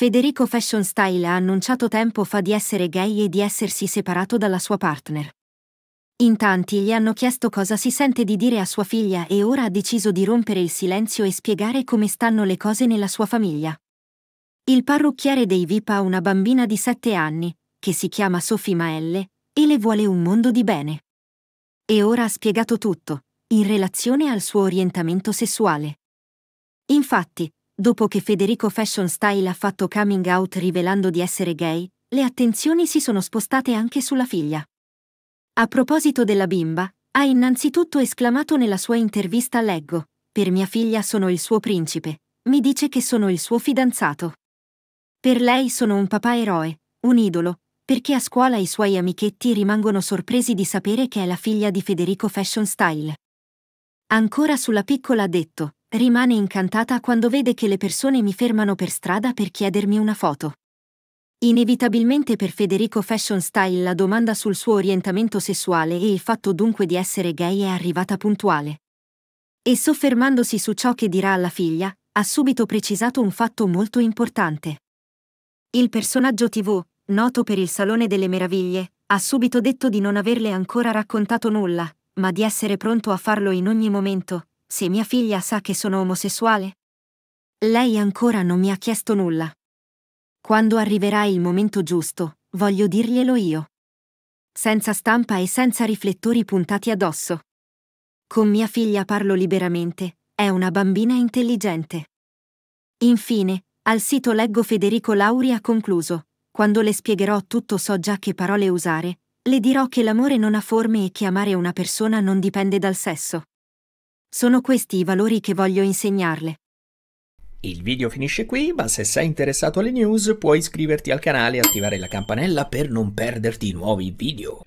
Federico Fashion Style ha annunciato tempo fa di essere gay e di essersi separato dalla sua partner. In tanti gli hanno chiesto cosa si sente di dire a sua figlia e ora ha deciso di rompere il silenzio e spiegare come stanno le cose nella sua famiglia. Il parrucchiere dei VIP ha una bambina di 7 anni, che si chiama Sophie Maelle, e le vuole un mondo di bene. E ora ha spiegato tutto, in relazione al suo orientamento sessuale. Infatti, dopo che Federico Fashion Style ha fatto coming out rivelando di essere gay, le attenzioni si sono spostate anche sulla figlia. A proposito della bimba, ha innanzitutto esclamato nella sua intervista Leggo, per mia figlia sono il suo principe, mi dice che sono il suo fidanzato. Per lei sono un papà eroe, un idolo, perché a scuola i suoi amichetti rimangono sorpresi di sapere che è la figlia di Federico Fashion Style. Ancora sulla piccola ha detto, Rimane incantata quando vede che le persone mi fermano per strada per chiedermi una foto. Inevitabilmente per Federico Fashion Style la domanda sul suo orientamento sessuale e il fatto dunque di essere gay è arrivata puntuale. E soffermandosi su ciò che dirà alla figlia, ha subito precisato un fatto molto importante. Il personaggio TV, noto per il Salone delle Meraviglie, ha subito detto di non averle ancora raccontato nulla, ma di essere pronto a farlo in ogni momento, se mia figlia sa che sono omosessuale? Lei ancora non mi ha chiesto nulla. Quando arriverà il momento giusto, voglio dirglielo io. Senza stampa e senza riflettori puntati addosso. Con mia figlia parlo liberamente, è una bambina intelligente. Infine, al sito leggo Federico Lauri ha concluso, quando le spiegherò tutto so già che parole usare, le dirò che l'amore non ha forme e che amare una persona non dipende dal sesso. Sono questi i valori che voglio insegnarle. Il video finisce qui, ma se sei interessato alle news puoi iscriverti al canale e attivare la campanella per non perderti nuovi video.